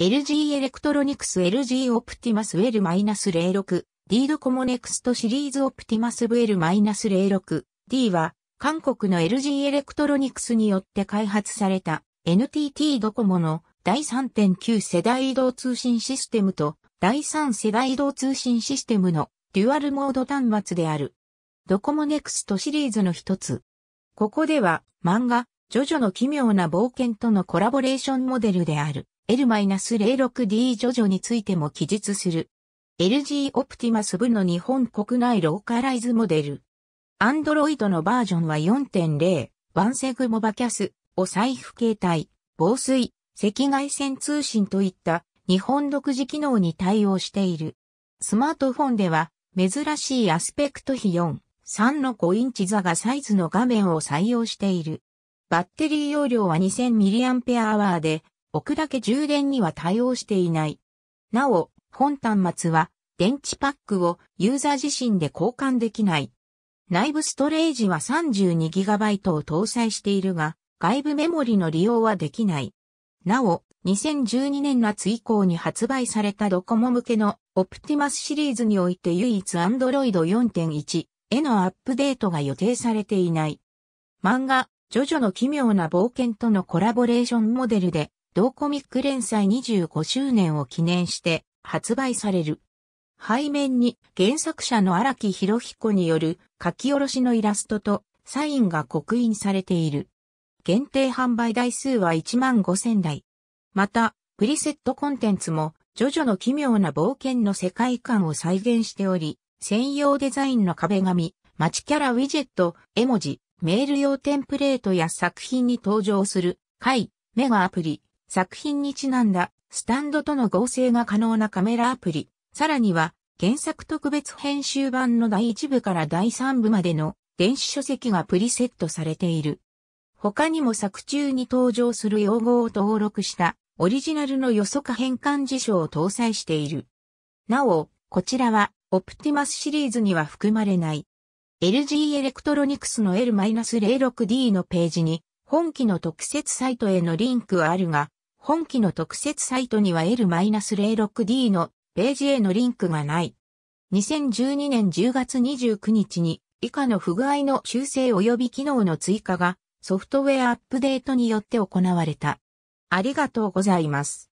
LG エレクトロニクス LG オプティマスウェル -06 D ドコモネクストシリーズオプティマスブエル -06 D は韓国の LG エレクトロニクスによって開発された NTT ドコモの第3.9世代移動通信システムと第3世代移動通信システムのデュアルモード端末である。ドコモネクストシリーズの一つ。ここでは漫画、ジョジョの奇妙な冒険とのコラボレーションモデルである。L-06D ジョジョについても記述する。LG オプティマス部の日本国内ローカライズモデル。アンドロイドのバージョンは4.0、ワンセグモバキャス、お財布携帯、防水、赤外線通信といった日本独自機能に対応している。スマートフォンでは珍しいアスペクト比4、3の5インチ座がサイズの画面を採用している。バッテリー容量は 2000mAh で置くだけ充電には対応していない。なお、本端末は電池パックをユーザー自身で交換できない。内部ストレージは 32GB を搭載しているが、外部メモリの利用はできない。なお、2012年夏以降に発売されたドコモ向けのオプティマスシリーズにおいて唯一 Android 4.1へのアップデートが予定されていない。漫画、ジョジョの奇妙な冒険とのコラボレーションモデルで同コミック連載25周年を記念して発売される。背面に原作者の荒木博彦による書き下ろしのイラストとサインが刻印されている。限定販売台数は1万5000台。また、プリセットコンテンツも、ジョジョの奇妙な冒険の世界観を再現しており、専用デザインの壁紙、街キャラウィジェット、絵文字、メール用テンプレートや作品に登場する、回、メガアプリ、作品にちなんだスタンドとの合成が可能なカメラアプリ、さらには原作特別編集版の第1部から第3部までの電子書籍がプリセットされている。他にも作中に登場する用語を登録したオリジナルの予測変換辞書を搭載している。なお、こちらはオプティマスシリーズには含まれない。LG エレクトロニクスの L-06D のページに本機の特設サイトへのリンクはあるが、本機の特設サイトには L-06D のページへのリンクがない。2012年10月29日に以下の不具合の修正及び機能の追加がソフトウェアアップデートによって行われた。ありがとうございます。